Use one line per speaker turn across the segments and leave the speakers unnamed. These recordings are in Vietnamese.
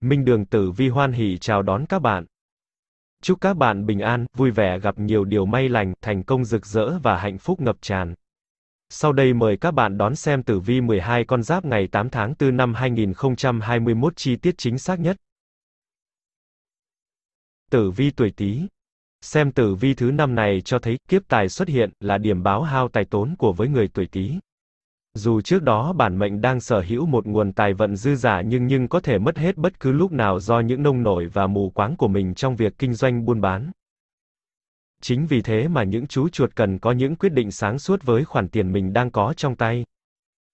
Minh Đường Tử Vi hoan hỉ chào đón các bạn. Chúc các bạn bình an, vui vẻ gặp nhiều điều may lành, thành công rực rỡ và hạnh phúc ngập tràn. Sau đây mời các bạn đón xem tử vi 12 con giáp ngày 8 tháng 4 năm 2021 chi tiết chính xác nhất. Tử vi tuổi Tý. Xem tử vi thứ năm này cho thấy kiếp tài xuất hiện là điểm báo hao tài tốn của với người tuổi Tý. Dù trước đó bản mệnh đang sở hữu một nguồn tài vận dư giả nhưng nhưng có thể mất hết bất cứ lúc nào do những nông nổi và mù quáng của mình trong việc kinh doanh buôn bán. Chính vì thế mà những chú chuột cần có những quyết định sáng suốt với khoản tiền mình đang có trong tay.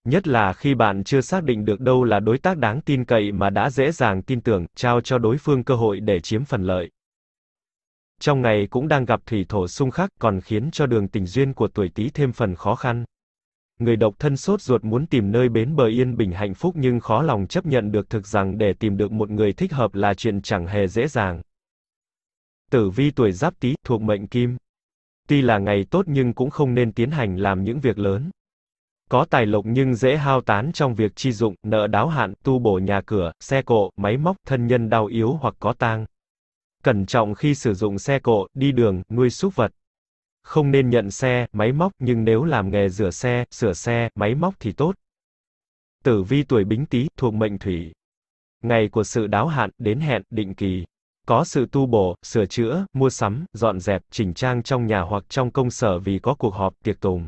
Nhất là khi bạn chưa xác định được đâu là đối tác đáng tin cậy mà đã dễ dàng tin tưởng, trao cho đối phương cơ hội để chiếm phần lợi. Trong ngày cũng đang gặp thủy thổ xung khắc còn khiến cho đường tình duyên của tuổi Tý thêm phần khó khăn người độc thân sốt ruột muốn tìm nơi bến bờ yên bình hạnh phúc nhưng khó lòng chấp nhận được thực rằng để tìm được một người thích hợp là chuyện chẳng hề dễ dàng. Tử vi tuổi giáp tý thuộc mệnh kim. Tuy là ngày tốt nhưng cũng không nên tiến hành làm những việc lớn. Có tài lộc nhưng dễ hao tán trong việc chi dụng, nợ đáo hạn, tu bổ nhà cửa, xe cộ, máy móc, thân nhân đau yếu hoặc có tang. Cẩn trọng khi sử dụng xe cộ, đi đường, nuôi súc vật không nên nhận xe, máy móc nhưng nếu làm nghề rửa xe, sửa xe, máy móc thì tốt. Tử vi tuổi Bính Tý thuộc mệnh Thủy. Ngày của sự đáo hạn đến hẹn định kỳ. Có sự tu bổ, sửa chữa, mua sắm, dọn dẹp, chỉnh trang trong nhà hoặc trong công sở vì có cuộc họp, tiệc tùng.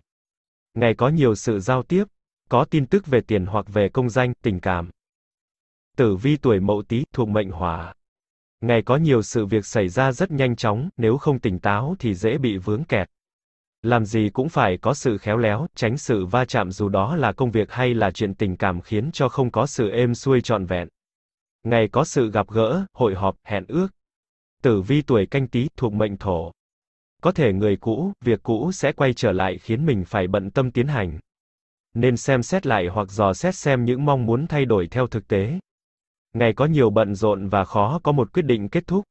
Ngày có nhiều sự giao tiếp, có tin tức về tiền hoặc về công danh, tình cảm. Tử vi tuổi Mậu Tý thuộc mệnh Hỏa. Ngày có nhiều sự việc xảy ra rất nhanh chóng, nếu không tỉnh táo thì dễ bị vướng kẹt. Làm gì cũng phải có sự khéo léo, tránh sự va chạm dù đó là công việc hay là chuyện tình cảm khiến cho không có sự êm xuôi trọn vẹn. Ngày có sự gặp gỡ, hội họp, hẹn ước. Tử vi tuổi canh tí thuộc mệnh thổ. Có thể người cũ, việc cũ sẽ quay trở lại khiến mình phải bận tâm tiến hành. Nên xem xét lại hoặc dò xét xem những mong muốn thay đổi theo thực tế, ngày có nhiều bận rộn và khó có một quyết định kết thúc.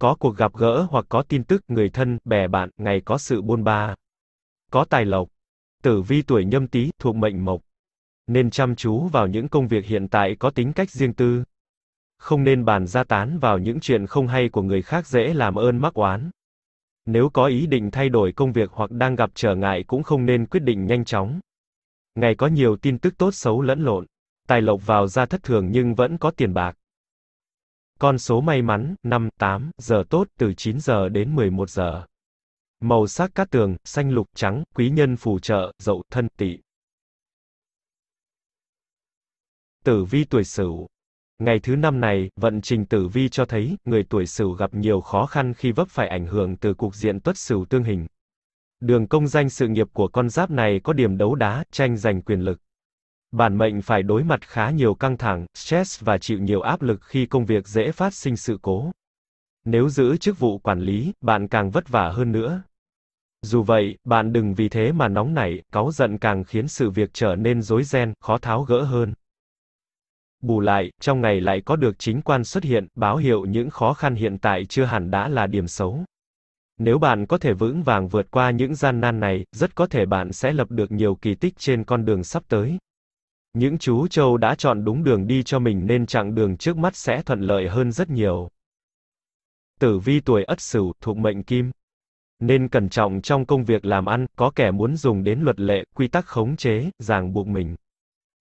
Có cuộc gặp gỡ hoặc có tin tức người thân, bè bạn, ngày có sự buôn ba. Có tài lộc. Tử vi tuổi nhâm tý thuộc mệnh mộc. Nên chăm chú vào những công việc hiện tại có tính cách riêng tư. Không nên bàn ra tán vào những chuyện không hay của người khác dễ làm ơn mắc oán. Nếu có ý định thay đổi công việc hoặc đang gặp trở ngại cũng không nên quyết định nhanh chóng. Ngày có nhiều tin tức tốt xấu lẫn lộn tài lộc vào ra thất thường nhưng vẫn có tiền bạc. Con số may mắn, 5, 8, giờ tốt, từ 9 giờ đến 11 giờ. Màu sắc cát tường, xanh lục trắng, quý nhân phù trợ, dậu thân tị Tử vi tuổi sửu. Ngày thứ năm này, vận trình tử vi cho thấy, người tuổi sửu gặp nhiều khó khăn khi vấp phải ảnh hưởng từ cục diện tuất sửu tương hình. Đường công danh sự nghiệp của con giáp này có điểm đấu đá, tranh giành quyền lực bản mệnh phải đối mặt khá nhiều căng thẳng, stress và chịu nhiều áp lực khi công việc dễ phát sinh sự cố. Nếu giữ chức vụ quản lý, bạn càng vất vả hơn nữa. Dù vậy, bạn đừng vì thế mà nóng nảy, cáu giận càng khiến sự việc trở nên rối ren, khó tháo gỡ hơn. Bù lại, trong ngày lại có được chính quan xuất hiện, báo hiệu những khó khăn hiện tại chưa hẳn đã là điểm xấu. Nếu bạn có thể vững vàng vượt qua những gian nan này, rất có thể bạn sẽ lập được nhiều kỳ tích trên con đường sắp tới. Những chú trâu đã chọn đúng đường đi cho mình nên chặng đường trước mắt sẽ thuận lợi hơn rất nhiều. Tử vi tuổi Ất Sửu thuộc mệnh Kim, nên cẩn trọng trong công việc làm ăn, có kẻ muốn dùng đến luật lệ, quy tắc khống chế, ràng buộc mình.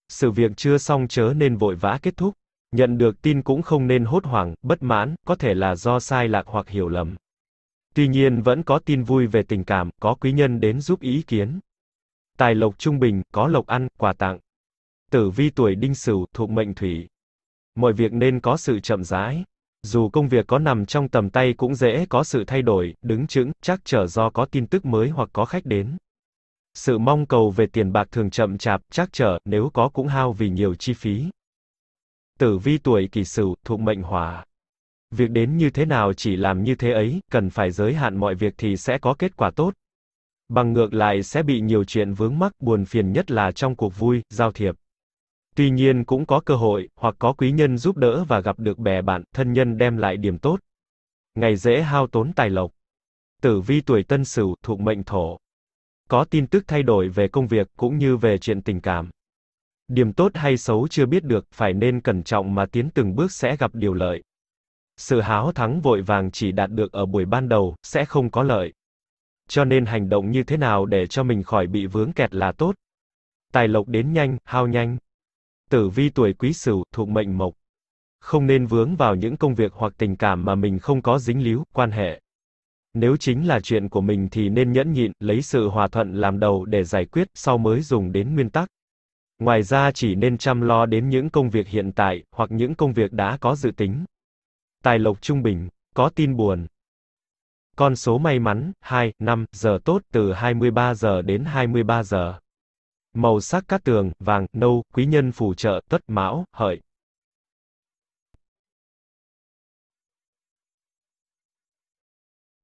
Sự việc chưa xong chớ nên vội vã kết thúc, nhận được tin cũng không nên hốt hoảng, bất mãn, có thể là do sai lạc hoặc hiểu lầm. Tuy nhiên vẫn có tin vui về tình cảm, có quý nhân đến giúp ý kiến. Tài lộc trung bình, có lộc ăn, quà tặng. Tử vi tuổi đinh sửu thuộc mệnh thủy. Mọi việc nên có sự chậm rãi. Dù công việc có nằm trong tầm tay cũng dễ có sự thay đổi, đứng chững, chắc trở do có tin tức mới hoặc có khách đến. Sự mong cầu về tiền bạc thường chậm chạp, chắc trở, nếu có cũng hao vì nhiều chi phí. Tử vi tuổi kỷ sửu thuộc mệnh hỏa. Việc đến như thế nào chỉ làm như thế ấy, cần phải giới hạn mọi việc thì sẽ có kết quả tốt. Bằng ngược lại sẽ bị nhiều chuyện vướng mắc buồn phiền nhất là trong cuộc vui, giao thiệp. Tuy nhiên cũng có cơ hội, hoặc có quý nhân giúp đỡ và gặp được bè bạn, thân nhân đem lại điểm tốt. Ngày dễ hao tốn tài lộc. Tử vi tuổi tân sửu thuộc mệnh thổ. Có tin tức thay đổi về công việc cũng như về chuyện tình cảm. Điểm tốt hay xấu chưa biết được, phải nên cẩn trọng mà tiến từng bước sẽ gặp điều lợi. Sự háo thắng vội vàng chỉ đạt được ở buổi ban đầu, sẽ không có lợi. Cho nên hành động như thế nào để cho mình khỏi bị vướng kẹt là tốt. Tài lộc đến nhanh, hao nhanh. Tử vi tuổi quý sửu, thuộc mệnh mộc. Không nên vướng vào những công việc hoặc tình cảm mà mình không có dính líu, quan hệ. Nếu chính là chuyện của mình thì nên nhẫn nhịn, lấy sự hòa thuận làm đầu để giải quyết, sau mới dùng đến nguyên tắc. Ngoài ra chỉ nên chăm lo đến những công việc hiện tại, hoặc những công việc đã có dự tính. Tài lộc trung bình, có tin buồn. Con số may mắn, 2, 5, giờ tốt từ 23 giờ đến 23 giờ. Màu sắc cát tường, vàng, nâu, quý nhân phù trợ, tuất mão, hợi.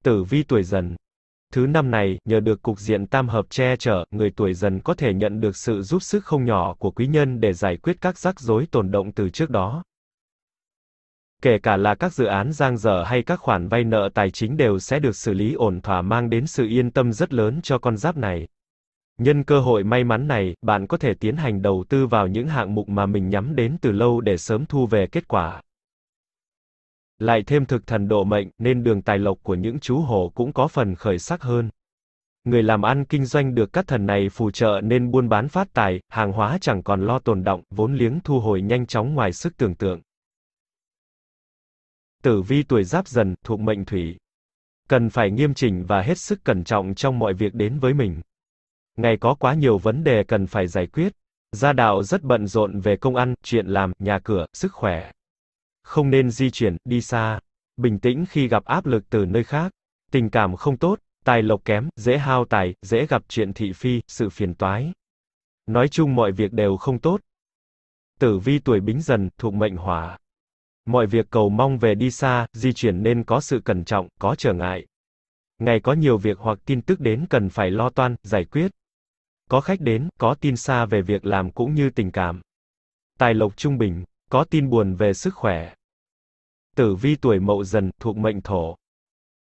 Tử vi tuổi dần Thứ năm này, nhờ được cục diện tam hợp che chở, người tuổi dần có thể nhận được sự giúp sức không nhỏ của quý nhân để giải quyết các rắc rối tồn động từ trước đó. Kể cả là các dự án giang dở hay các khoản vay nợ tài chính đều sẽ được xử lý ổn thỏa mang đến sự yên tâm rất lớn cho con giáp này. Nhân cơ hội may mắn này, bạn có thể tiến hành đầu tư vào những hạng mục mà mình nhắm đến từ lâu để sớm thu về kết quả. Lại thêm thực thần độ mệnh, nên đường tài lộc của những chú hổ cũng có phần khởi sắc hơn. Người làm ăn kinh doanh được các thần này phù trợ nên buôn bán phát tài, hàng hóa chẳng còn lo tồn động, vốn liếng thu hồi nhanh chóng ngoài sức tưởng tượng. Tử vi tuổi giáp dần, thuộc mệnh thủy. Cần phải nghiêm chỉnh và hết sức cẩn trọng trong mọi việc đến với mình. Ngày có quá nhiều vấn đề cần phải giải quyết. Gia đạo rất bận rộn về công ăn, chuyện làm, nhà cửa, sức khỏe. Không nên di chuyển, đi xa. Bình tĩnh khi gặp áp lực từ nơi khác. Tình cảm không tốt, tài lộc kém, dễ hao tài, dễ gặp chuyện thị phi, sự phiền toái. Nói chung mọi việc đều không tốt. Tử vi tuổi bính dần, thuộc mệnh hỏa. Mọi việc cầu mong về đi xa, di chuyển nên có sự cẩn trọng, có trở ngại. Ngày có nhiều việc hoặc tin tức đến cần phải lo toan, giải quyết có khách đến, có tin xa về việc làm cũng như tình cảm. Tài lộc trung bình, có tin buồn về sức khỏe. Tử vi tuổi mậu dần, thuộc mệnh thổ.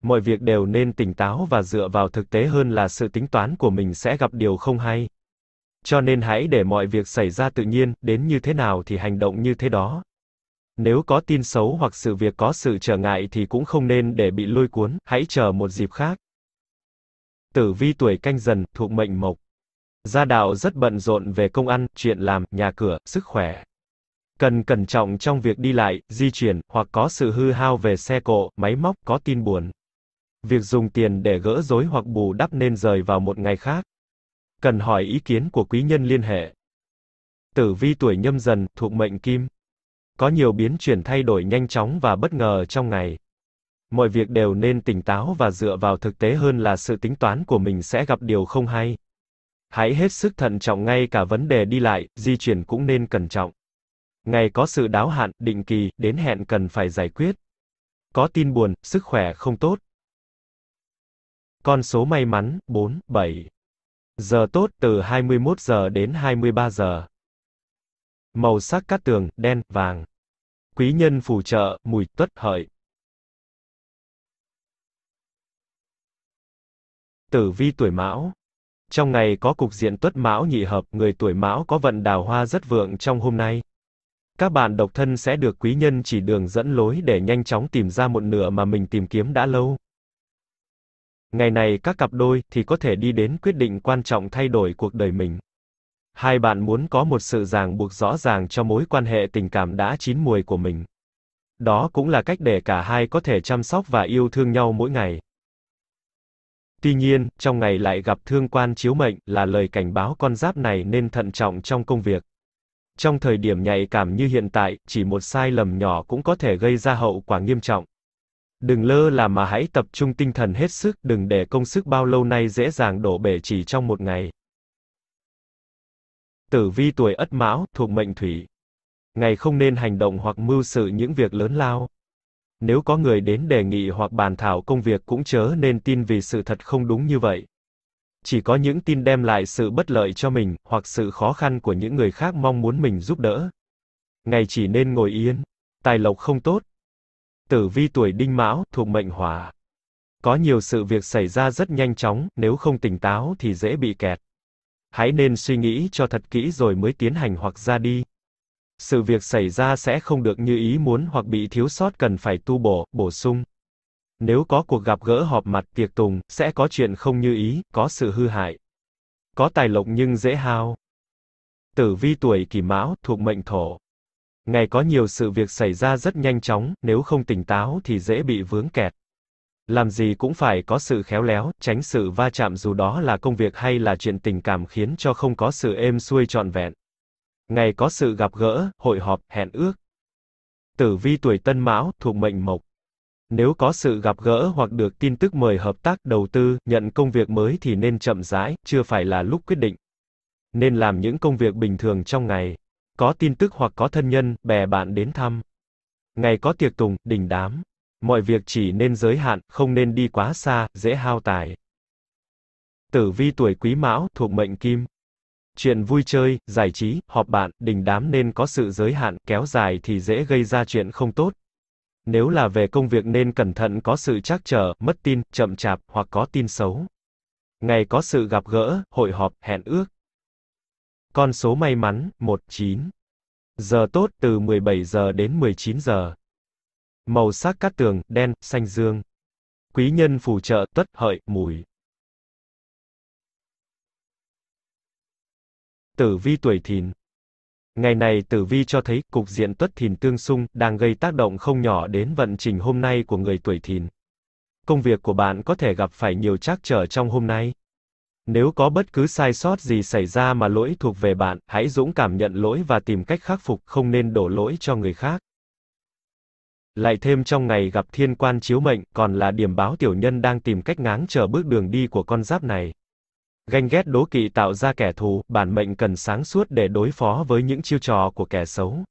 Mọi việc đều nên tỉnh táo và dựa vào thực tế hơn là sự tính toán của mình sẽ gặp điều không hay. Cho nên hãy để mọi việc xảy ra tự nhiên, đến như thế nào thì hành động như thế đó. Nếu có tin xấu hoặc sự việc có sự trở ngại thì cũng không nên để bị lôi cuốn, hãy chờ một dịp khác. Tử vi tuổi canh dần, thuộc mệnh mộc. Gia đạo rất bận rộn về công ăn, chuyện làm, nhà cửa, sức khỏe. Cần cẩn trọng trong việc đi lại, di chuyển, hoặc có sự hư hao về xe cộ, máy móc, có tin buồn. Việc dùng tiền để gỡ rối hoặc bù đắp nên rời vào một ngày khác. Cần hỏi ý kiến của quý nhân liên hệ. Tử vi tuổi nhâm dần, thuộc mệnh kim. Có nhiều biến chuyển thay đổi nhanh chóng và bất ngờ trong ngày. Mọi việc đều nên tỉnh táo và dựa vào thực tế hơn là sự tính toán của mình sẽ gặp điều không hay. Hãy hết sức thận trọng ngay cả vấn đề đi lại, di chuyển cũng nên cẩn trọng. Ngày có sự đáo hạn, định kỳ, đến hẹn cần phải giải quyết. Có tin buồn, sức khỏe không tốt. Con số may mắn, 4, 7. Giờ tốt từ 21 giờ đến 23 giờ. Màu sắc cát tường, đen, vàng. Quý nhân phù trợ, mùi, tuất, hợi. Tử vi tuổi mão. Trong ngày có cục diện tuất mão nhị hợp, người tuổi mão có vận đào hoa rất vượng trong hôm nay. Các bạn độc thân sẽ được quý nhân chỉ đường dẫn lối để nhanh chóng tìm ra một nửa mà mình tìm kiếm đã lâu. Ngày này các cặp đôi thì có thể đi đến quyết định quan trọng thay đổi cuộc đời mình. Hai bạn muốn có một sự ràng buộc rõ ràng cho mối quan hệ tình cảm đã chín muồi của mình. Đó cũng là cách để cả hai có thể chăm sóc và yêu thương nhau mỗi ngày. Tuy nhiên, trong ngày lại gặp thương quan chiếu mệnh là lời cảnh báo con giáp này nên thận trọng trong công việc. Trong thời điểm nhạy cảm như hiện tại, chỉ một sai lầm nhỏ cũng có thể gây ra hậu quả nghiêm trọng. Đừng lơ là mà hãy tập trung tinh thần hết sức, đừng để công sức bao lâu nay dễ dàng đổ bể chỉ trong một ngày. Tử vi tuổi Ất Mão, thuộc mệnh Thủy. Ngày không nên hành động hoặc mưu sự những việc lớn lao nếu có người đến đề nghị hoặc bàn thảo công việc cũng chớ nên tin vì sự thật không đúng như vậy. Chỉ có những tin đem lại sự bất lợi cho mình, hoặc sự khó khăn của những người khác mong muốn mình giúp đỡ. Ngày chỉ nên ngồi yên, tài lộc không tốt. Tử vi tuổi đinh mão, thuộc mệnh hỏa. Có nhiều sự việc xảy ra rất nhanh chóng, nếu không tỉnh táo thì dễ bị kẹt. Hãy nên suy nghĩ cho thật kỹ rồi mới tiến hành hoặc ra đi sự việc xảy ra sẽ không được như ý muốn hoặc bị thiếu sót cần phải tu bổ, bổ sung. Nếu có cuộc gặp gỡ họp mặt tiệc tùng, sẽ có chuyện không như ý, có sự hư hại. Có tài lộc nhưng dễ hao. Tử vi tuổi kỷ mão, thuộc mệnh thổ. Ngày có nhiều sự việc xảy ra rất nhanh chóng, nếu không tỉnh táo thì dễ bị vướng kẹt. Làm gì cũng phải có sự khéo léo, tránh sự va chạm dù đó là công việc hay là chuyện tình cảm khiến cho không có sự êm xuôi trọn vẹn. Ngày có sự gặp gỡ, hội họp, hẹn ước. Tử vi tuổi Tân Mão thuộc mệnh Mộc. Nếu có sự gặp gỡ hoặc được tin tức mời hợp tác đầu tư, nhận công việc mới thì nên chậm rãi, chưa phải là lúc quyết định. Nên làm những công việc bình thường trong ngày. Có tin tức hoặc có thân nhân, bè bạn đến thăm. Ngày có tiệc tùng, đình đám. Mọi việc chỉ nên giới hạn, không nên đi quá xa, dễ hao tài. Tử vi tuổi Quý Mão thuộc mệnh Kim. Chuyện vui chơi, giải trí, họp bạn, đình đám nên có sự giới hạn, kéo dài thì dễ gây ra chuyện không tốt. Nếu là về công việc nên cẩn thận có sự trắc trở, mất tin, chậm chạp, hoặc có tin xấu. Ngày có sự gặp gỡ, hội họp, hẹn ước. Con số may mắn, 19. Giờ tốt từ 17 giờ đến 19 giờ. Màu sắc cát tường, đen, xanh dương. Quý nhân phù trợ, tuất, hợi, mùi. Tử vi tuổi thìn Ngày này tử vi cho thấy cục diện tuất thìn tương xung đang gây tác động không nhỏ đến vận trình hôm nay của người tuổi thìn. Công việc của bạn có thể gặp phải nhiều trắc trở trong hôm nay. Nếu có bất cứ sai sót gì xảy ra mà lỗi thuộc về bạn, hãy dũng cảm nhận lỗi và tìm cách khắc phục, không nên đổ lỗi cho người khác. Lại thêm trong ngày gặp thiên quan chiếu mệnh, còn là điểm báo tiểu nhân đang tìm cách ngáng trở bước đường đi của con giáp này. Ganh ghét đố kỵ tạo ra kẻ thù, bản mệnh cần sáng suốt để đối phó với những chiêu trò của kẻ xấu.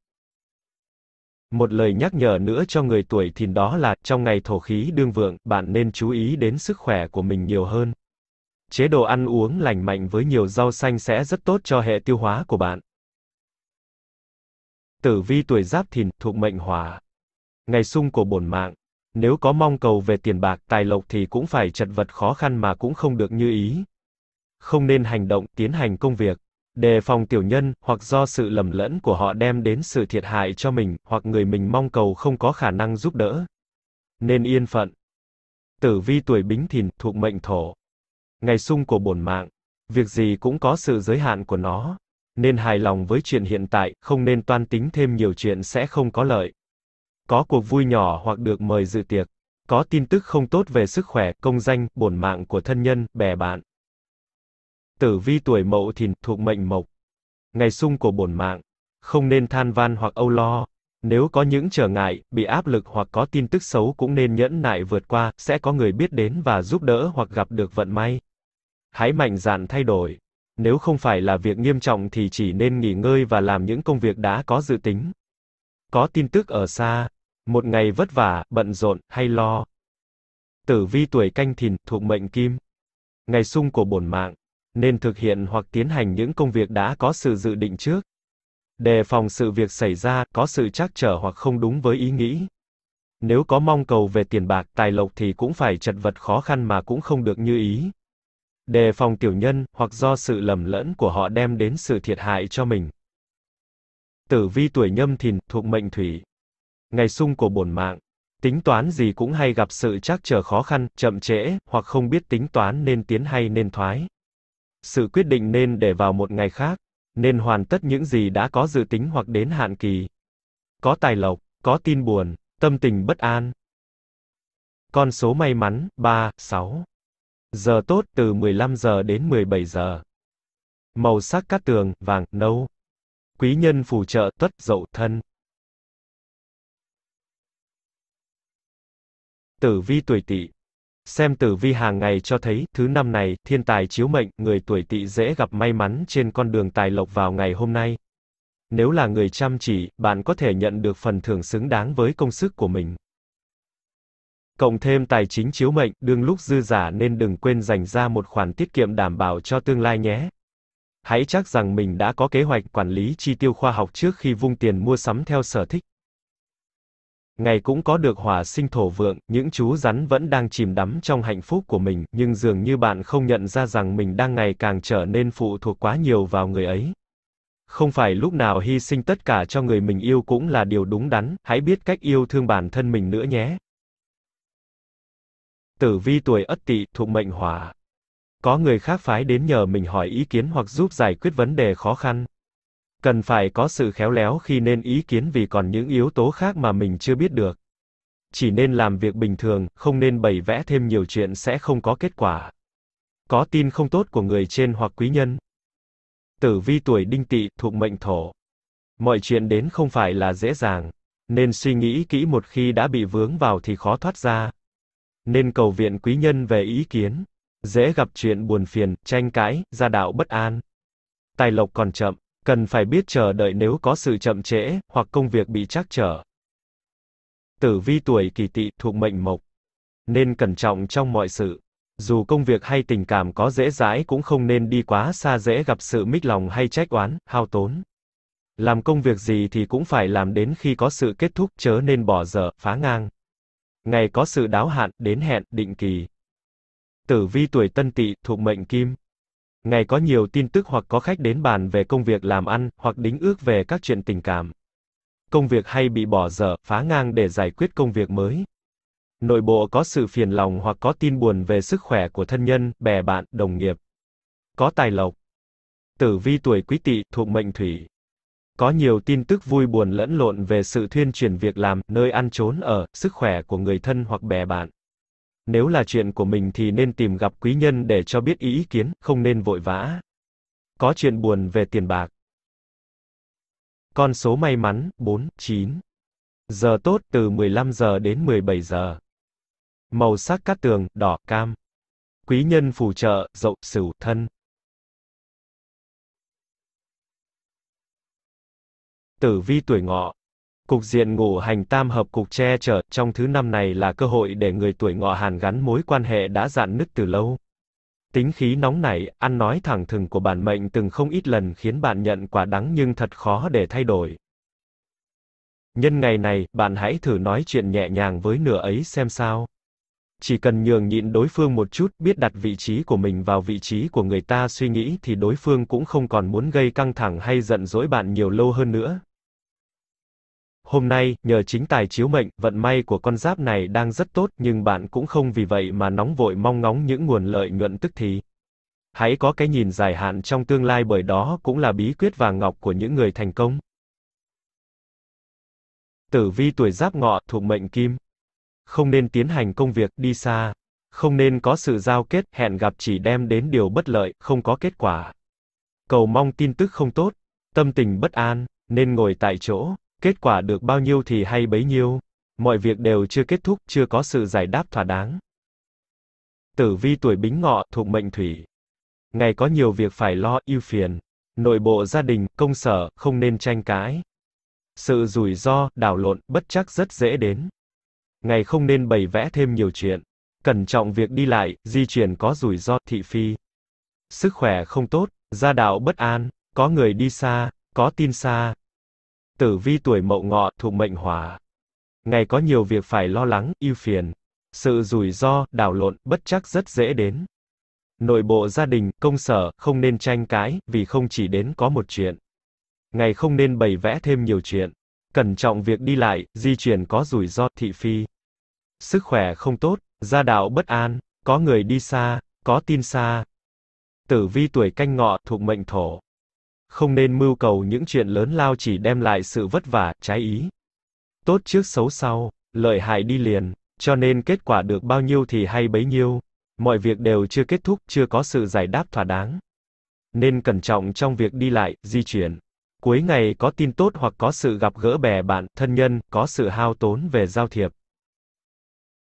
Một lời nhắc nhở nữa cho người tuổi thìn đó là, trong ngày thổ khí đương vượng, bạn nên chú ý đến sức khỏe của mình nhiều hơn. Chế độ ăn uống lành mạnh với nhiều rau xanh sẽ rất tốt cho hệ tiêu hóa của bạn. Tử vi tuổi giáp thìn, thuộc mệnh hỏa. Ngày sung của bổn mạng. Nếu có mong cầu về tiền bạc, tài lộc thì cũng phải chật vật khó khăn mà cũng không được như ý, không nên hành động, tiến hành công việc. Đề phòng tiểu nhân, hoặc do sự lầm lẫn của họ đem đến sự thiệt hại cho mình, hoặc người mình mong cầu không có khả năng giúp đỡ. Nên yên phận. Tử vi tuổi bính thìn, thuộc mệnh thổ. Ngày sung của bổn mạng. Việc gì cũng có sự giới hạn của nó. Nên hài lòng với chuyện hiện tại, không nên toan tính thêm nhiều chuyện sẽ không có lợi. Có cuộc vui nhỏ hoặc được mời dự tiệc. Có tin tức không tốt về sức khỏe, công danh, bổn mạng của thân nhân, bè bạn. Tử vi tuổi mậu thìn thuộc mệnh mộc. Ngày sung của bổn mạng. Không nên than van hoặc âu lo. Nếu có những trở ngại, bị áp lực hoặc có tin tức xấu cũng nên nhẫn nại vượt qua, sẽ có người biết đến và giúp đỡ hoặc gặp được vận may. Hãy mạnh dạn thay đổi. Nếu không phải là việc nghiêm trọng thì chỉ nên nghỉ ngơi và làm những công việc đã có dự tính. Có tin tức ở xa, một ngày vất vả, bận rộn hay lo. Tử vi tuổi canh thìn thuộc mệnh kim. Ngày sung của bổn mạng, nên thực hiện hoặc tiến hành những công việc đã có sự dự định trước. Đề phòng sự việc xảy ra, có sự trắc trở hoặc không đúng với ý nghĩ. Nếu có mong cầu về tiền bạc, tài lộc thì cũng phải chật vật khó khăn mà cũng không được như ý. Đề phòng tiểu nhân, hoặc do sự lầm lẫn của họ đem đến sự thiệt hại cho mình. Tử vi tuổi nhâm thìn, thuộc mệnh thủy. Ngày sung của bổn mạng. Tính toán gì cũng hay gặp sự trắc trở khó khăn, chậm trễ, hoặc không biết tính toán nên tiến hay nên thoái sự quyết định nên để vào một ngày khác, nên hoàn tất những gì đã có dự tính hoặc đến hạn kỳ. Có tài lộc, có tin buồn, tâm tình bất an. Con số may mắn 3, 6. Giờ tốt từ 15 giờ đến 17 giờ. Màu sắc cát tường vàng, nâu. Quý nhân phù trợ tuất dậu thân. Tử vi tuổi Tỵ Xem tử vi hàng ngày cho thấy, thứ năm này, thiên tài chiếu mệnh, người tuổi tỵ dễ gặp may mắn trên con đường tài lộc vào ngày hôm nay. Nếu là người chăm chỉ, bạn có thể nhận được phần thưởng xứng đáng với công sức của mình. Cộng thêm tài chính chiếu mệnh, đương lúc dư giả nên đừng quên dành ra một khoản tiết kiệm đảm bảo cho tương lai nhé. Hãy chắc rằng mình đã có kế hoạch quản lý chi tiêu khoa học trước khi vung tiền mua sắm theo sở thích. Ngày cũng có được hỏa sinh thổ vượng, những chú rắn vẫn đang chìm đắm trong hạnh phúc của mình, nhưng dường như bạn không nhận ra rằng mình đang ngày càng trở nên phụ thuộc quá nhiều vào người ấy. Không phải lúc nào hy sinh tất cả cho người mình yêu cũng là điều đúng đắn, hãy biết cách yêu thương bản thân mình nữa nhé. Tử vi tuổi Ất Tỵ thuộc mệnh Hỏa. Có người khác phái đến nhờ mình hỏi ý kiến hoặc giúp giải quyết vấn đề khó khăn, cần phải có sự khéo léo khi nên ý kiến vì còn những yếu tố khác mà mình chưa biết được. Chỉ nên làm việc bình thường, không nên bày vẽ thêm nhiều chuyện sẽ không có kết quả. Có tin không tốt của người trên hoặc quý nhân. Tử vi tuổi đinh tỵ thuộc mệnh thổ. Mọi chuyện đến không phải là dễ dàng, nên suy nghĩ kỹ một khi đã bị vướng vào thì khó thoát ra. Nên cầu viện quý nhân về ý kiến, dễ gặp chuyện buồn phiền, tranh cãi, gia đạo bất an. Tài lộc còn chậm, cần phải biết chờ đợi nếu có sự chậm trễ, hoặc công việc bị trắc trở. Tử vi tuổi kỷ tỵ thuộc mệnh mộc, nên cẩn trọng trong mọi sự. Dù công việc hay tình cảm có dễ dãi cũng không nên đi quá xa dễ gặp sự mích lòng hay trách oán, hao tốn. Làm công việc gì thì cũng phải làm đến khi có sự kết thúc, chớ nên bỏ dở, phá ngang. Ngày có sự đáo hạn, đến hẹn, định kỳ. Tử vi tuổi tân tỵ, thuộc mệnh kim, Ngày có nhiều tin tức hoặc có khách đến bàn về công việc làm ăn, hoặc đính ước về các chuyện tình cảm. Công việc hay bị bỏ dở, phá ngang để giải quyết công việc mới. Nội bộ có sự phiền lòng hoặc có tin buồn về sức khỏe của thân nhân, bè bạn, đồng nghiệp. Có tài lộc. Tử vi tuổi quý tỵ thuộc mệnh thủy. Có nhiều tin tức vui buồn lẫn lộn về sự thuyên chuyển việc làm, nơi ăn trốn ở, sức khỏe của người thân hoặc bè bạn nếu là chuyện của mình thì nên tìm gặp quý nhân để cho biết ý, kiến, không nên vội vã. Có chuyện buồn về tiền bạc. Con số may mắn 4, 9. Giờ tốt từ 15 giờ đến 17 giờ. Màu sắc cát tường đỏ cam. Quý nhân phù trợ Dậu Sửu Thân. Tử vi tuổi Ngọ Cục diện ngũ hành tam hợp cục che chở, trong thứ năm này là cơ hội để người tuổi ngọ hàn gắn mối quan hệ đã dạn nứt từ lâu. Tính khí nóng nảy, ăn nói thẳng thừng của bản mệnh từng không ít lần khiến bạn nhận quả đắng nhưng thật khó để thay đổi. Nhân ngày này, bạn hãy thử nói chuyện nhẹ nhàng với nửa ấy xem sao. Chỉ cần nhường nhịn đối phương một chút, biết đặt vị trí của mình vào vị trí của người ta suy nghĩ thì đối phương cũng không còn muốn gây căng thẳng hay giận dỗi bạn nhiều lâu hơn nữa. Hôm nay, nhờ chính tài chiếu mệnh, vận may của con giáp này đang rất tốt nhưng bạn cũng không vì vậy mà nóng vội mong ngóng những nguồn lợi nhuận tức thì. Hãy có cái nhìn dài hạn trong tương lai bởi đó cũng là bí quyết vàng ngọc của những người thành công. Tử vi tuổi giáp ngọ thuộc mệnh kim. Không nên tiến hành công việc đi xa. Không nên có sự giao kết, hẹn gặp chỉ đem đến điều bất lợi, không có kết quả. Cầu mong tin tức không tốt, tâm tình bất an, nên ngồi tại chỗ, kết quả được bao nhiêu thì hay bấy nhiêu. Mọi việc đều chưa kết thúc, chưa có sự giải đáp thỏa đáng. Tử vi tuổi bính ngọ, thuộc mệnh thủy. Ngày có nhiều việc phải lo, ưu phiền. Nội bộ gia đình, công sở, không nên tranh cãi. Sự rủi ro, đảo lộn, bất chắc rất dễ đến. Ngày không nên bày vẽ thêm nhiều chuyện. Cẩn trọng việc đi lại, di chuyển có rủi ro, thị phi. Sức khỏe không tốt, gia đạo bất an, có người đi xa, có tin xa, Tử vi tuổi mậu ngọ thuộc mệnh hỏa. Ngày có nhiều việc phải lo lắng, ưu phiền. Sự rủi ro, đảo lộn, bất chắc rất dễ đến. Nội bộ gia đình, công sở, không nên tranh cãi, vì không chỉ đến có một chuyện. Ngày không nên bày vẽ thêm nhiều chuyện. Cẩn trọng việc đi lại, di chuyển có rủi ro, thị phi. Sức khỏe không tốt, gia đạo bất an, có người đi xa, có tin xa. Tử vi tuổi canh ngọ thuộc mệnh thổ không nên mưu cầu những chuyện lớn lao chỉ đem lại sự vất vả, trái ý. Tốt trước xấu sau, lợi hại đi liền, cho nên kết quả được bao nhiêu thì hay bấy nhiêu. Mọi việc đều chưa kết thúc, chưa có sự giải đáp thỏa đáng. Nên cẩn trọng trong việc đi lại, di chuyển. Cuối ngày có tin tốt hoặc có sự gặp gỡ bè bạn, thân nhân, có sự hao tốn về giao thiệp.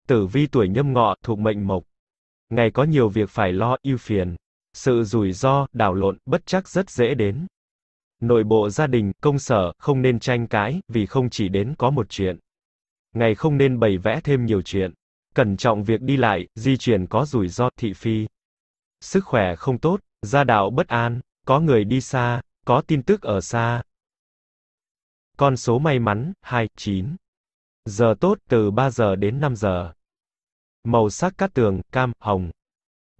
Tử vi tuổi nhâm ngọ, thuộc mệnh mộc. Ngày có nhiều việc phải lo, ưu phiền. Sự rủi ro, đảo lộn, bất chắc rất dễ đến nội bộ gia đình, công sở, không nên tranh cãi, vì không chỉ đến có một chuyện. Ngày không nên bày vẽ thêm nhiều chuyện. Cẩn trọng việc đi lại, di chuyển có rủi ro, thị phi. Sức khỏe không tốt, gia đạo bất an, có người đi xa, có tin tức ở xa. Con số may mắn, 29. Giờ tốt, từ 3 giờ đến 5 giờ. Màu sắc cát tường, cam, hồng.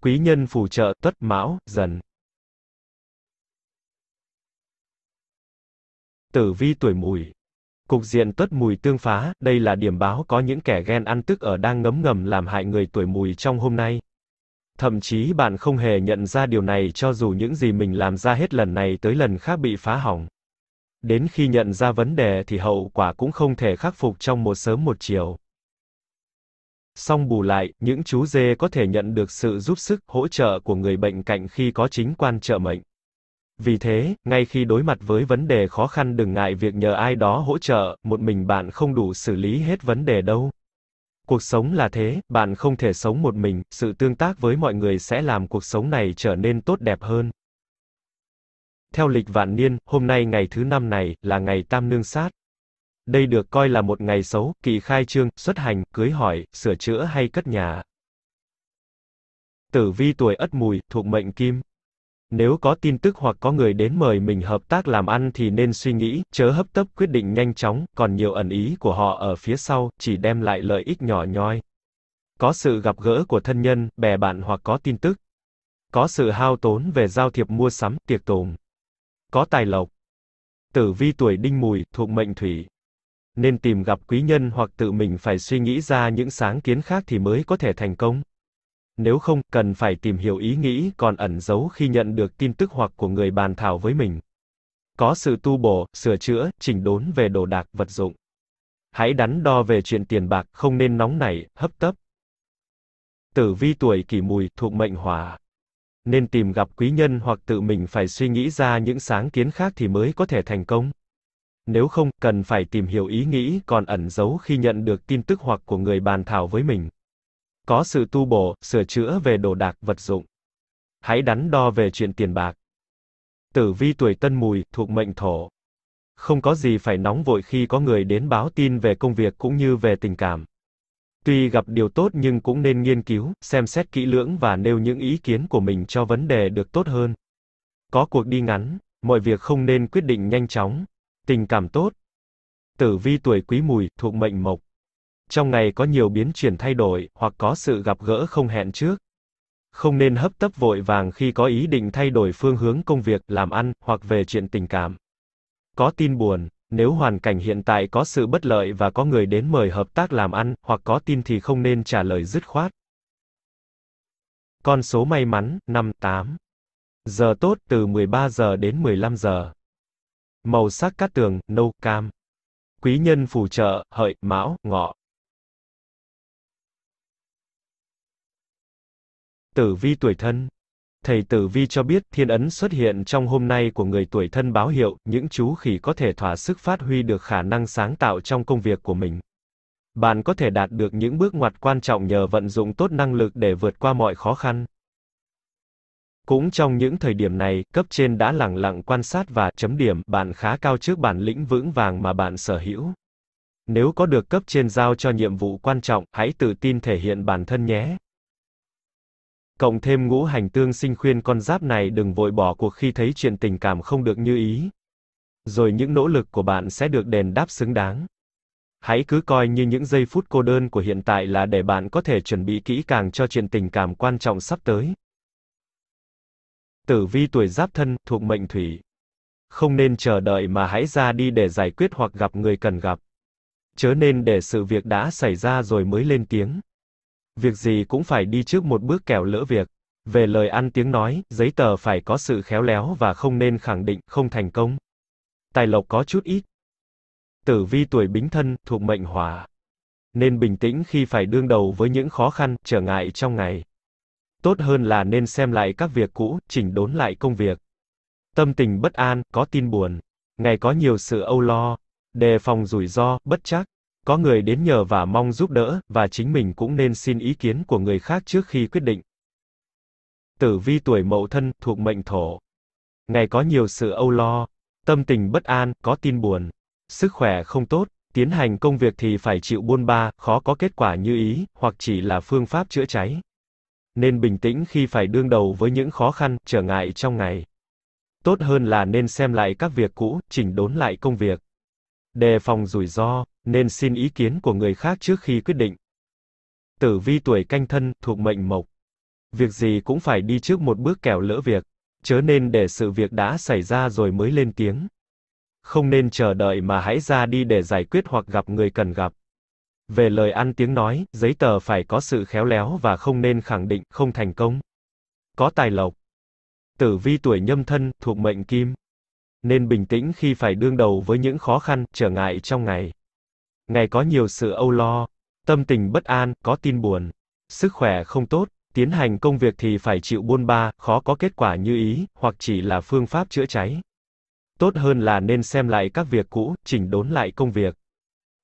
Quý nhân phù trợ, tuất mão, dần. Tử vi tuổi mùi. Cục diện tuất mùi tương phá, đây là điểm báo có những kẻ ghen ăn tức ở đang ngấm ngầm làm hại người tuổi mùi trong hôm nay. Thậm chí bạn không hề nhận ra điều này cho dù những gì mình làm ra hết lần này tới lần khác bị phá hỏng. Đến khi nhận ra vấn đề thì hậu quả cũng không thể khắc phục trong một sớm một chiều. Song bù lại, những chú dê có thể nhận được sự giúp sức, hỗ trợ của người bệnh cạnh khi có chính quan trợ mệnh. Vì thế, ngay khi đối mặt với vấn đề khó khăn đừng ngại việc nhờ ai đó hỗ trợ, một mình bạn không đủ xử lý hết vấn đề đâu. Cuộc sống là thế, bạn không thể sống một mình, sự tương tác với mọi người sẽ làm cuộc sống này trở nên tốt đẹp hơn. Theo lịch vạn niên, hôm nay ngày thứ năm này là ngày Tam Nương Sát. Đây được coi là một ngày xấu, kỵ khai trương, xuất hành, cưới hỏi, sửa chữa hay cất nhà. Tử vi tuổi Ất Mùi, thuộc mệnh Kim, nếu có tin tức hoặc có người đến mời mình hợp tác làm ăn thì nên suy nghĩ, chớ hấp tấp quyết định nhanh chóng, còn nhiều ẩn ý của họ ở phía sau, chỉ đem lại lợi ích nhỏ nhoi. Có sự gặp gỡ của thân nhân, bè bạn hoặc có tin tức. Có sự hao tốn về giao thiệp mua sắm, tiệc tùng. Có tài lộc. Tử vi tuổi đinh mùi, thuộc mệnh thủy. Nên tìm gặp quý nhân hoặc tự mình phải suy nghĩ ra những sáng kiến khác thì mới có thể thành công nếu không cần phải tìm hiểu ý nghĩ còn ẩn giấu khi nhận được tin tức hoặc của người bàn thảo với mình. Có sự tu bổ, sửa chữa, chỉnh đốn về đồ đạc vật dụng. Hãy đắn đo về chuyện tiền bạc, không nên nóng nảy, hấp tấp. Tử vi tuổi kỷ mùi thuộc mệnh hỏa. Nên tìm gặp quý nhân hoặc tự mình phải suy nghĩ ra những sáng kiến khác thì mới có thể thành công. Nếu không, cần phải tìm hiểu ý nghĩ còn ẩn giấu khi nhận được tin tức hoặc của người bàn thảo với mình. Có sự tu bổ, sửa chữa về đồ đạc, vật dụng. Hãy đắn đo về chuyện tiền bạc. Tử vi tuổi tân mùi, thuộc mệnh thổ. Không có gì phải nóng vội khi có người đến báo tin về công việc cũng như về tình cảm. Tuy gặp điều tốt nhưng cũng nên nghiên cứu, xem xét kỹ lưỡng và nêu những ý kiến của mình cho vấn đề được tốt hơn. Có cuộc đi ngắn, mọi việc không nên quyết định nhanh chóng. Tình cảm tốt. Tử vi tuổi quý mùi, thuộc mệnh mộc trong ngày có nhiều biến chuyển thay đổi, hoặc có sự gặp gỡ không hẹn trước. Không nên hấp tấp vội vàng khi có ý định thay đổi phương hướng công việc, làm ăn, hoặc về chuyện tình cảm. Có tin buồn, nếu hoàn cảnh hiện tại có sự bất lợi và có người đến mời hợp tác làm ăn, hoặc có tin thì không nên trả lời dứt khoát. Con số may mắn, 58. Giờ tốt từ 13 giờ đến 15 giờ. Màu sắc cát tường, nâu, cam. Quý nhân phù trợ, hợi, mão, ngọ. Tử vi tuổi thân Thầy Tử Vi cho biết, thiên ấn xuất hiện trong hôm nay của người tuổi thân báo hiệu, những chú khỉ có thể thỏa sức phát huy được khả năng sáng tạo trong công việc của mình. Bạn có thể đạt được những bước ngoặt quan trọng nhờ vận dụng tốt năng lực để vượt qua mọi khó khăn. Cũng trong những thời điểm này, cấp trên đã lặng lặng quan sát và chấm điểm bạn khá cao trước bản lĩnh vững vàng mà bạn sở hữu. Nếu có được cấp trên giao cho nhiệm vụ quan trọng, hãy tự tin thể hiện bản thân nhé cộng thêm ngũ hành tương sinh khuyên con giáp này đừng vội bỏ cuộc khi thấy chuyện tình cảm không được như ý. Rồi những nỗ lực của bạn sẽ được đền đáp xứng đáng. Hãy cứ coi như những giây phút cô đơn của hiện tại là để bạn có thể chuẩn bị kỹ càng cho chuyện tình cảm quan trọng sắp tới. Tử vi tuổi giáp thân, thuộc mệnh thủy. Không nên chờ đợi mà hãy ra đi để giải quyết hoặc gặp người cần gặp. Chớ nên để sự việc đã xảy ra rồi mới lên tiếng. Việc gì cũng phải đi trước một bước kẻo lỡ việc. Về lời ăn tiếng nói, giấy tờ phải có sự khéo léo và không nên khẳng định không thành công. Tài lộc có chút ít. Tử vi tuổi bính thân, thuộc mệnh hỏa. Nên bình tĩnh khi phải đương đầu với những khó khăn, trở ngại trong ngày. Tốt hơn là nên xem lại các việc cũ, chỉnh đốn lại công việc. Tâm tình bất an, có tin buồn. Ngày có nhiều sự âu lo, đề phòng rủi ro, bất chắc. Có người đến nhờ và mong giúp đỡ, và chính mình cũng nên xin ý kiến của người khác trước khi quyết định. Tử vi tuổi mậu thân, thuộc mệnh thổ. Ngày có nhiều sự âu lo, tâm tình bất an, có tin buồn. Sức khỏe không tốt, tiến hành công việc thì phải chịu buôn ba, khó có kết quả như ý, hoặc chỉ là phương pháp chữa cháy. Nên bình tĩnh khi phải đương đầu với những khó khăn, trở ngại trong ngày. Tốt hơn là nên xem lại các việc cũ, chỉnh đốn lại công việc. Đề phòng rủi ro nên xin ý kiến của người khác trước khi quyết định. Tử vi tuổi canh thân, thuộc mệnh mộc. Việc gì cũng phải đi trước một bước kẻo lỡ việc, chớ nên để sự việc đã xảy ra rồi mới lên tiếng. Không nên chờ đợi mà hãy ra đi để giải quyết hoặc gặp người cần gặp. Về lời ăn tiếng nói, giấy tờ phải có sự khéo léo và không nên khẳng định không thành công. Có tài lộc. Tử vi tuổi nhâm thân, thuộc mệnh kim. Nên bình tĩnh khi phải đương đầu với những khó khăn, trở ngại trong ngày ngày có nhiều sự âu lo, tâm tình bất an, có tin buồn, sức khỏe không tốt, tiến hành công việc thì phải chịu buôn ba, khó có kết quả như ý, hoặc chỉ là phương pháp chữa cháy. Tốt hơn là nên xem lại các việc cũ, chỉnh đốn lại công việc.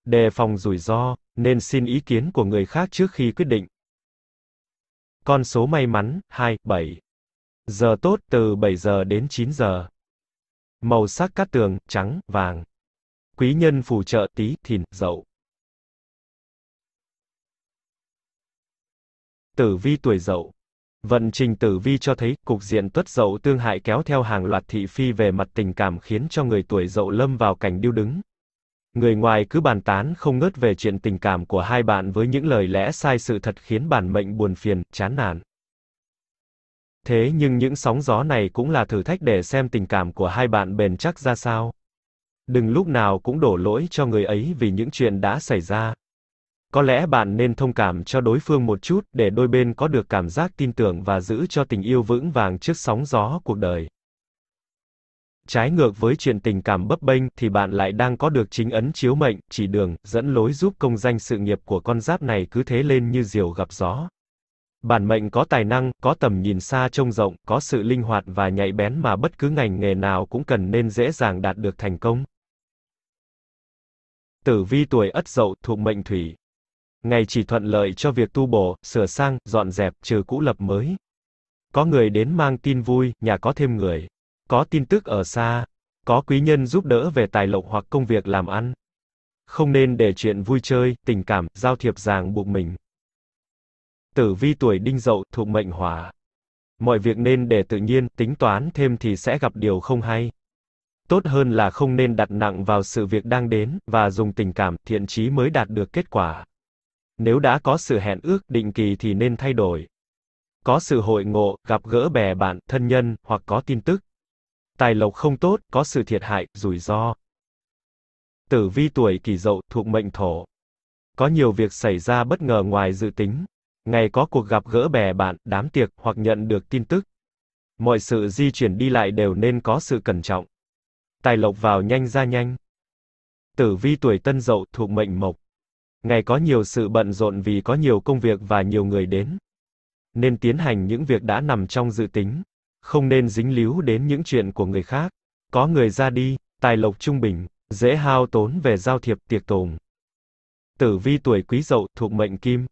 Đề phòng rủi ro, nên xin ý kiến của người khác trước khi quyết định. Con số may mắn, 2, 7. Giờ tốt, từ 7 giờ đến 9 giờ. Màu sắc cát tường, trắng, vàng quý nhân phù trợ tí thìn dậu tử vi tuổi dậu vận trình tử vi cho thấy cục diện tuất dậu tương hại kéo theo hàng loạt thị phi về mặt tình cảm khiến cho người tuổi dậu lâm vào cảnh điêu đứng người ngoài cứ bàn tán không ngớt về chuyện tình cảm của hai bạn với những lời lẽ sai sự thật khiến bản mệnh buồn phiền chán nản thế nhưng những sóng gió này cũng là thử thách để xem tình cảm của hai bạn bền chắc ra sao Đừng lúc nào cũng đổ lỗi cho người ấy vì những chuyện đã xảy ra. Có lẽ bạn nên thông cảm cho đối phương một chút để đôi bên có được cảm giác tin tưởng và giữ cho tình yêu vững vàng trước sóng gió cuộc đời. Trái ngược với chuyện tình cảm bấp bênh thì bạn lại đang có được chính ấn chiếu mệnh, chỉ đường, dẫn lối giúp công danh sự nghiệp của con giáp này cứ thế lên như diều gặp gió. Bản mệnh có tài năng, có tầm nhìn xa trông rộng, có sự linh hoạt và nhạy bén mà bất cứ ngành nghề nào cũng cần nên dễ dàng đạt được thành công tử vi tuổi ất dậu thuộc mệnh thủy. Ngày chỉ thuận lợi cho việc tu bổ, sửa sang, dọn dẹp, trừ cũ lập mới. Có người đến mang tin vui, nhà có thêm người. Có tin tức ở xa. Có quý nhân giúp đỡ về tài lộc hoặc công việc làm ăn. Không nên để chuyện vui chơi, tình cảm, giao thiệp ràng buộc mình. Tử vi tuổi đinh dậu thuộc mệnh hỏa. Mọi việc nên để tự nhiên, tính toán thêm thì sẽ gặp điều không hay tốt hơn là không nên đặt nặng vào sự việc đang đến và dùng tình cảm thiện chí mới đạt được kết quả. Nếu đã có sự hẹn ước định kỳ thì nên thay đổi. Có sự hội ngộ, gặp gỡ bè bạn, thân nhân hoặc có tin tức. Tài lộc không tốt, có sự thiệt hại, rủi ro. Tử vi tuổi Kỷ Dậu thuộc mệnh Thổ. Có nhiều việc xảy ra bất ngờ ngoài dự tính. Ngày có cuộc gặp gỡ bè bạn, đám tiệc hoặc nhận được tin tức. Mọi sự di chuyển đi lại đều nên có sự cẩn trọng tài lộc vào nhanh ra nhanh. Tử vi tuổi tân dậu thuộc mệnh mộc. Ngày có nhiều sự bận rộn vì có nhiều công việc và nhiều người đến. Nên tiến hành những việc đã nằm trong dự tính. Không nên dính líu đến những chuyện của người khác. Có người ra đi, tài lộc trung bình, dễ hao tốn về giao thiệp tiệc tùng. Tử vi tuổi quý dậu thuộc mệnh kim.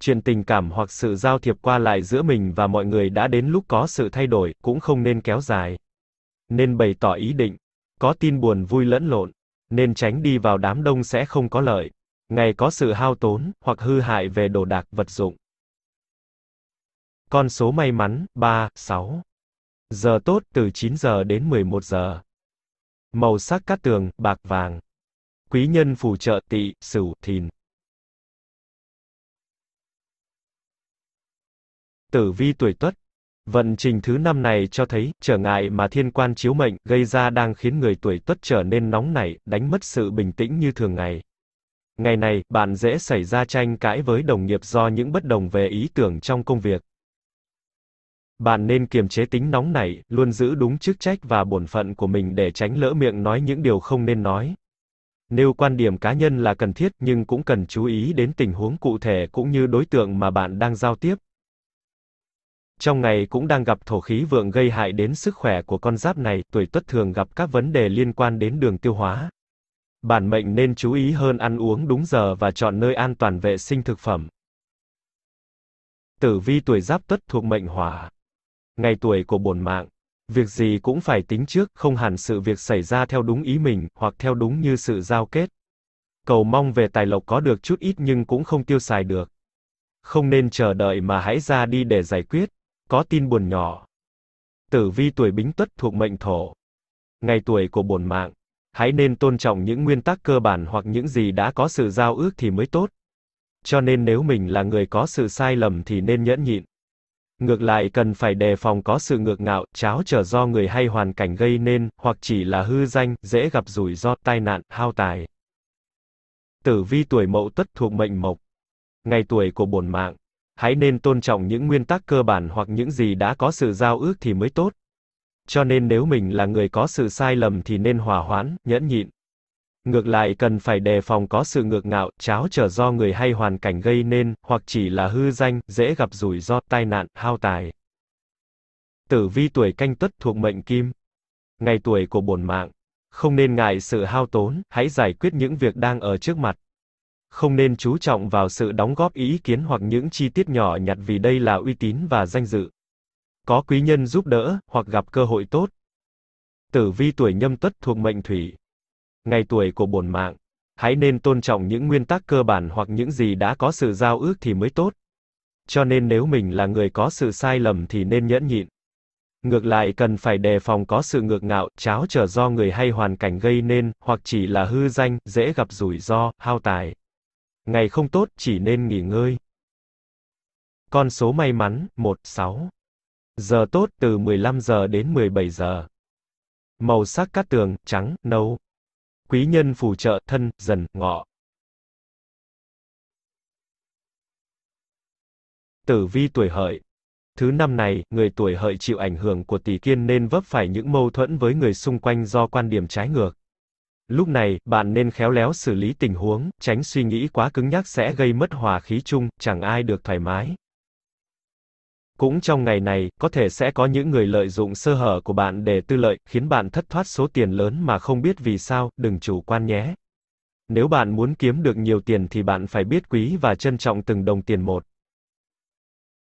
Chuyện tình cảm hoặc sự giao thiệp qua lại giữa mình và mọi người đã đến lúc có sự thay đổi, cũng không nên kéo dài. Nên bày tỏ ý định, có tin buồn vui lẫn lộn, nên tránh đi vào đám đông sẽ không có lợi, ngày có sự hao tốn hoặc hư hại về đồ đạc vật dụng. Con số may mắn 3, 6. Giờ tốt từ 9 giờ đến 11 giờ. Màu sắc cát tường bạc vàng. Quý nhân phù trợ tỵ, sửu, thìn. Tử vi tuổi Tuất Vận trình thứ năm này cho thấy, trở ngại mà thiên quan chiếu mệnh gây ra đang khiến người tuổi tuất trở nên nóng nảy, đánh mất sự bình tĩnh như thường ngày. Ngày này, bạn dễ xảy ra tranh cãi với đồng nghiệp do những bất đồng về ý tưởng trong công việc. Bạn nên kiềm chế tính nóng nảy, luôn giữ đúng chức trách và bổn phận của mình để tránh lỡ miệng nói những điều không nên nói. Nêu quan điểm cá nhân là cần thiết nhưng cũng cần chú ý đến tình huống cụ thể cũng như đối tượng mà bạn đang giao tiếp trong ngày cũng đang gặp thổ khí vượng gây hại đến sức khỏe của con giáp này, tuổi tuất thường gặp các vấn đề liên quan đến đường tiêu hóa. Bản mệnh nên chú ý hơn ăn uống đúng giờ và chọn nơi an toàn vệ sinh thực phẩm. Tử vi tuổi giáp tuất thuộc mệnh hỏa. Ngày tuổi của bổn mạng. Việc gì cũng phải tính trước, không hẳn sự việc xảy ra theo đúng ý mình, hoặc theo đúng như sự giao kết. Cầu mong về tài lộc có được chút ít nhưng cũng không tiêu xài được. Không nên chờ đợi mà hãy ra đi để giải quyết. Có tin buồn nhỏ. Tử vi tuổi bính tuất thuộc mệnh thổ. Ngày tuổi của bổn mạng. Hãy nên tôn trọng những nguyên tắc cơ bản hoặc những gì đã có sự giao ước thì mới tốt. Cho nên nếu mình là người có sự sai lầm thì nên nhẫn nhịn. Ngược lại cần phải đề phòng có sự ngược ngạo, cháo trở do người hay hoàn cảnh gây nên, hoặc chỉ là hư danh, dễ gặp rủi ro, tai nạn, hao tài. Tử vi tuổi mậu tuất thuộc mệnh mộc. Ngày tuổi của bổn mạng, hãy nên tôn trọng những nguyên tắc cơ bản hoặc những gì đã có sự giao ước thì mới tốt. Cho nên nếu mình là người có sự sai lầm thì nên hòa hoãn, nhẫn nhịn. Ngược lại cần phải đề phòng có sự ngược ngạo, cháo trở do người hay hoàn cảnh gây nên, hoặc chỉ là hư danh, dễ gặp rủi ro, tai nạn, hao tài. Tử vi tuổi canh tuất thuộc mệnh kim. Ngày tuổi của bổn mạng. Không nên ngại sự hao tốn, hãy giải quyết những việc đang ở trước mặt không nên chú trọng vào sự đóng góp ý kiến hoặc những chi tiết nhỏ nhặt vì đây là uy tín và danh dự. Có quý nhân giúp đỡ, hoặc gặp cơ hội tốt. Tử vi tuổi nhâm tuất thuộc mệnh thủy. Ngày tuổi của bổn mạng. Hãy nên tôn trọng những nguyên tắc cơ bản hoặc những gì đã có sự giao ước thì mới tốt. Cho nên nếu mình là người có sự sai lầm thì nên nhẫn nhịn. Ngược lại cần phải đề phòng có sự ngược ngạo, cháo trở do người hay hoàn cảnh gây nên, hoặc chỉ là hư danh, dễ gặp rủi ro, hao tài. Ngày không tốt, chỉ nên nghỉ ngơi. Con số may mắn, 16. Giờ tốt, từ 15 giờ đến 17 giờ. Màu sắc cát tường, trắng, nâu. Quý nhân phù trợ, thân, dần, ngọ. Tử vi tuổi hợi. Thứ năm này, người tuổi hợi chịu ảnh hưởng của tỷ kiên nên vấp phải những mâu thuẫn với người xung quanh do quan điểm trái ngược. Lúc này, bạn nên khéo léo xử lý tình huống, tránh suy nghĩ quá cứng nhắc sẽ gây mất hòa khí chung, chẳng ai được thoải mái. Cũng trong ngày này, có thể sẽ có những người lợi dụng sơ hở của bạn để tư lợi, khiến bạn thất thoát số tiền lớn mà không biết vì sao, đừng chủ quan nhé. Nếu bạn muốn kiếm được nhiều tiền thì bạn phải biết quý và trân trọng từng đồng tiền một.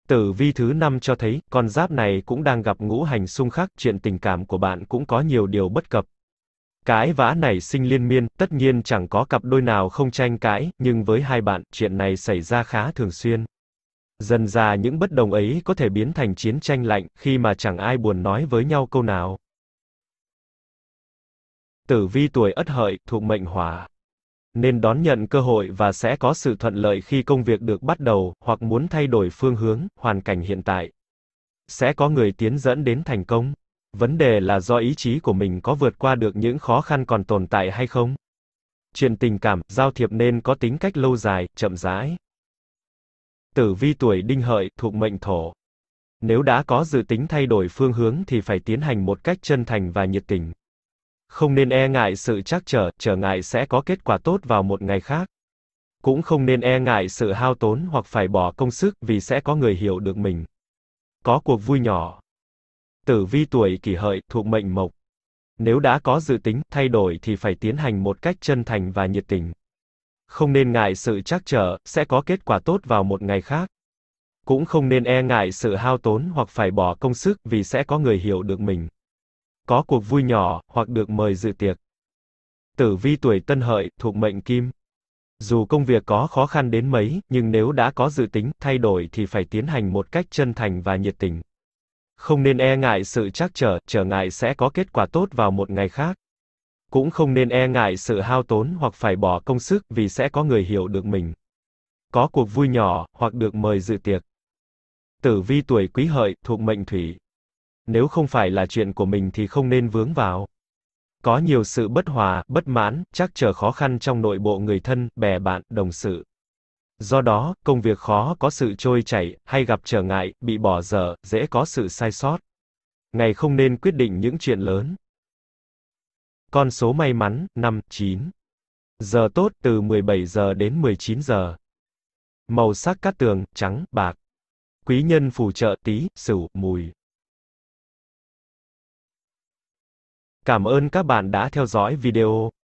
Tử vi thứ năm cho thấy, con giáp này cũng đang gặp ngũ hành xung khắc, chuyện tình cảm của bạn cũng có nhiều điều bất cập. Cãi vã này sinh liên miên, tất nhiên chẳng có cặp đôi nào không tranh cãi, nhưng với hai bạn, chuyện này xảy ra khá thường xuyên. Dần ra những bất đồng ấy có thể biến thành chiến tranh lạnh, khi mà chẳng ai buồn nói với nhau câu nào. Tử vi tuổi ất hợi, thuộc mệnh hỏa. Nên đón nhận cơ hội và sẽ có sự thuận lợi khi công việc được bắt đầu, hoặc muốn thay đổi phương hướng, hoàn cảnh hiện tại. Sẽ có người tiến dẫn đến thành công. Vấn đề là do ý chí của mình có vượt qua được những khó khăn còn tồn tại hay không? Chuyện tình cảm, giao thiệp nên có tính cách lâu dài, chậm rãi. Tử vi tuổi đinh hợi, thuộc mệnh thổ. Nếu đã có dự tính thay đổi phương hướng thì phải tiến hành một cách chân thành và nhiệt tình. Không nên e ngại sự trắc trở, trở ngại sẽ có kết quả tốt vào một ngày khác. Cũng không nên e ngại sự hao tốn hoặc phải bỏ công sức vì sẽ có người hiểu được mình. Có cuộc vui nhỏ. Tử vi tuổi kỷ hợi thuộc mệnh mộc. Nếu đã có dự tính thay đổi thì phải tiến hành một cách chân thành và nhiệt tình. Không nên ngại sự trắc trở, sẽ có kết quả tốt vào một ngày khác. Cũng không nên e ngại sự hao tốn hoặc phải bỏ công sức vì sẽ có người hiểu được mình. Có cuộc vui nhỏ hoặc được mời dự tiệc. Tử vi tuổi Tân Hợi thuộc mệnh Kim. Dù công việc có khó khăn đến mấy, nhưng nếu đã có dự tính thay đổi thì phải tiến hành một cách chân thành và nhiệt tình. Không nên e ngại sự trắc trở, trở ngại sẽ có kết quả tốt vào một ngày khác. Cũng không nên e ngại sự hao tốn hoặc phải bỏ công sức vì sẽ có người hiểu được mình. Có cuộc vui nhỏ, hoặc được mời dự tiệc. Tử vi tuổi quý hợi, thuộc mệnh thủy. Nếu không phải là chuyện của mình thì không nên vướng vào. Có nhiều sự bất hòa, bất mãn, chắc trở khó khăn trong nội bộ người thân, bè bạn, đồng sự. Do đó, công việc khó có sự trôi chảy, hay gặp trở ngại, bị bỏ dở, dễ có sự sai sót. Ngày không nên quyết định những chuyện lớn. Con số may mắn, 5, 9. Giờ tốt từ 17 giờ đến 19 giờ. Màu sắc cát tường, trắng, bạc. Quý nhân phù trợ tí, sửu, mùi. Cảm ơn các bạn đã theo dõi video.